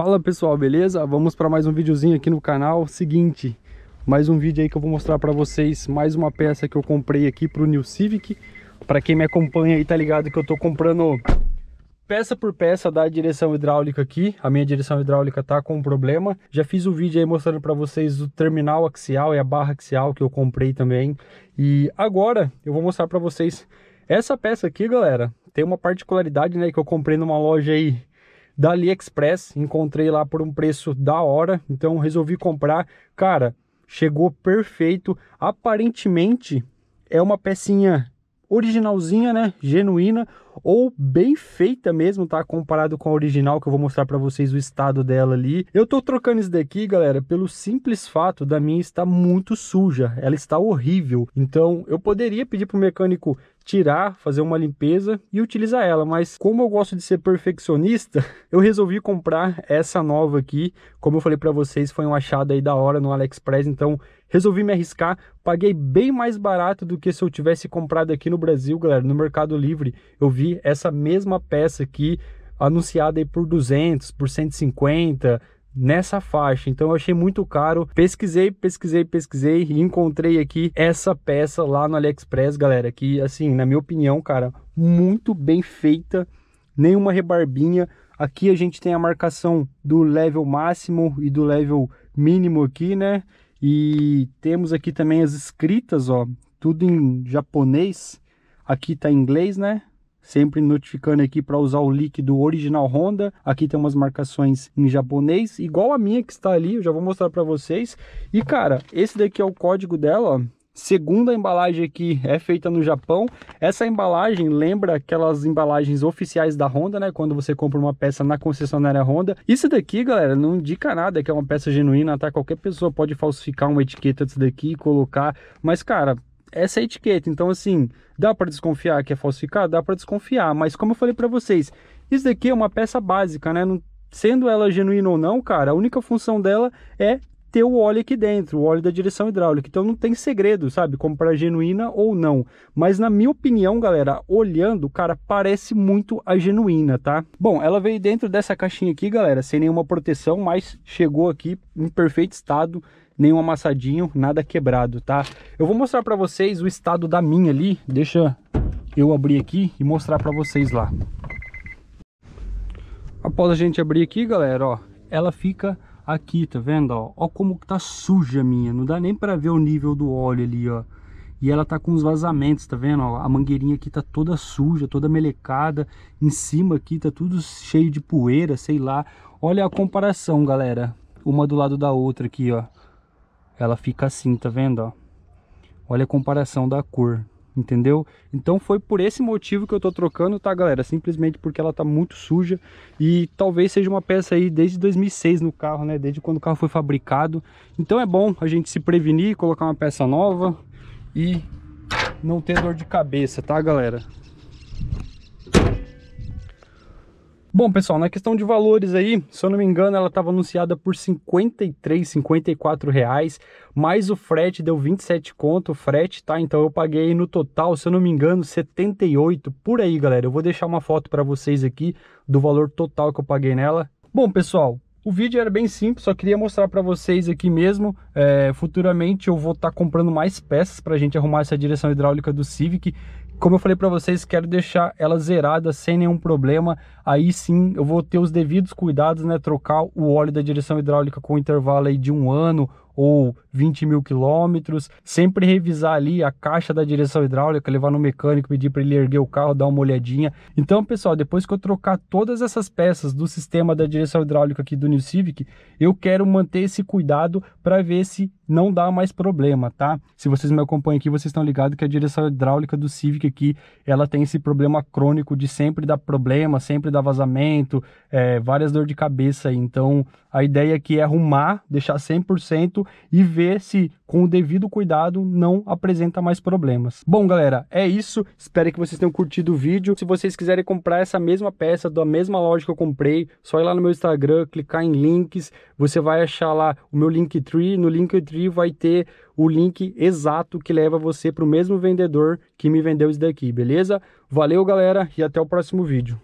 Fala pessoal, beleza? Vamos para mais um videozinho aqui no canal. Seguinte, mais um vídeo aí que eu vou mostrar para vocês mais uma peça que eu comprei aqui para o New Civic. Para quem me acompanha aí, tá ligado que eu tô comprando peça por peça da direção hidráulica aqui. A minha direção hidráulica tá com um problema. Já fiz o um vídeo aí mostrando para vocês o terminal axial e a barra axial que eu comprei também. E agora eu vou mostrar para vocês essa peça aqui, galera. Tem uma particularidade, né, que eu comprei numa loja aí da AliExpress, encontrei lá por um preço da hora, então resolvi comprar. Cara, chegou perfeito. Aparentemente é uma pecinha originalzinha, né, genuína ou bem feita mesmo, tá, comparado com a original que eu vou mostrar para vocês o estado dela ali. Eu tô trocando isso daqui, galera, pelo simples fato da minha estar muito suja, ela está horrível. Então, eu poderia pedir pro mecânico tirar, fazer uma limpeza e utilizar ela, mas como eu gosto de ser perfeccionista, eu resolvi comprar essa nova aqui. Como eu falei para vocês, foi um achado aí da hora no AliExpress, então Resolvi me arriscar, paguei bem mais barato do que se eu tivesse comprado aqui no Brasil, galera, no Mercado Livre. Eu vi essa mesma peça aqui anunciada aí por 200, por 150, nessa faixa. Então eu achei muito caro. Pesquisei, pesquisei, pesquisei e encontrei aqui essa peça lá no AliExpress, galera, que assim, na minha opinião, cara, muito bem feita, nenhuma rebarbinha. Aqui a gente tem a marcação do level máximo e do level mínimo aqui, né? E temos aqui também as escritas, ó, tudo em japonês. Aqui tá em inglês, né? Sempre notificando aqui para usar o líquido original Honda. Aqui tem umas marcações em japonês, igual a minha que está ali, eu já vou mostrar para vocês. E cara, esse daqui é o código dela, ó. Segunda embalagem aqui é feita no Japão. Essa embalagem lembra aquelas embalagens oficiais da Honda, né? Quando você compra uma peça na concessionária Honda. Isso daqui, galera, não indica nada que é uma peça genuína, tá? Qualquer pessoa pode falsificar uma etiqueta disso daqui e colocar. Mas, cara, essa é etiqueta. Então, assim, dá para desconfiar que é falsificado? Dá para desconfiar. Mas, como eu falei para vocês, isso daqui é uma peça básica, né? Não, sendo ela genuína ou não, cara, a única função dela é ter o óleo aqui dentro, o óleo da direção hidráulica. Então não tem segredo, sabe? Comprar genuína ou não. Mas na minha opinião, galera, olhando, cara, parece muito a genuína, tá? Bom, ela veio dentro dessa caixinha aqui, galera, sem nenhuma proteção, mas chegou aqui em perfeito estado nenhum amassadinho, nada quebrado, tá? Eu vou mostrar para vocês o estado da minha ali, deixa eu abrir aqui e mostrar para vocês lá. Após a gente abrir aqui, galera, ó, ela fica aqui, tá vendo? Ó, ó como que tá suja minha, não dá nem pra ver o nível do óleo ali, ó. E ela tá com uns vazamentos, tá vendo? Ó, a mangueirinha aqui tá toda suja, toda melecada. Em cima aqui tá tudo cheio de poeira, sei lá. Olha a comparação, galera. Uma do lado da outra aqui, ó. Ela fica assim, tá vendo? Ó? Olha a comparação da cor entendeu? Então foi por esse motivo que eu tô trocando, tá galera? Simplesmente porque ela tá muito suja e talvez seja uma peça aí desde 2006 no carro, né? Desde quando o carro foi fabricado. Então é bom a gente se prevenir, colocar uma peça nova e não ter dor de cabeça, tá galera? Bom, pessoal, na questão de valores aí, se eu não me engano, ela estava anunciada por R$ 53,54, reais, mais o frete deu 27 conto, o frete, tá? Então eu paguei no total, se eu não me engano, 78 por aí, galera. Eu vou deixar uma foto para vocês aqui do valor total que eu paguei nela. Bom, pessoal, o vídeo era bem simples, só queria mostrar para vocês aqui mesmo. É, futuramente eu vou estar tá comprando mais peças para a gente arrumar essa direção hidráulica do Civic. Como eu falei para vocês, quero deixar ela zerada sem nenhum problema. Aí sim eu vou ter os devidos cuidados, né? Trocar o óleo da direção hidráulica com um intervalo aí de um ano ou 20 mil quilômetros, sempre revisar ali a caixa da direção hidráulica, levar no mecânico, pedir para ele erguer o carro, dar uma olhadinha. Então, pessoal, depois que eu trocar todas essas peças do sistema da direção hidráulica aqui do New Civic, eu quero manter esse cuidado para ver se não dá mais problema, tá? Se vocês me acompanham aqui, vocês estão ligados que a direção hidráulica do Civic aqui, ela tem esse problema crônico de sempre dar problema, sempre dar vazamento, é, várias dor de cabeça. Então, a ideia aqui é arrumar, deixar 100% e ver se com o devido cuidado, não apresenta mais problemas. Bom, galera, é isso. Espero que vocês tenham curtido o vídeo. Se vocês quiserem comprar essa mesma peça da mesma loja que eu comprei, só ir lá no meu Instagram, clicar em links, você vai achar lá o meu Linktree. No Linktree vai ter o link exato que leva você para o mesmo vendedor que me vendeu isso daqui, beleza? Valeu, galera, e até o próximo vídeo.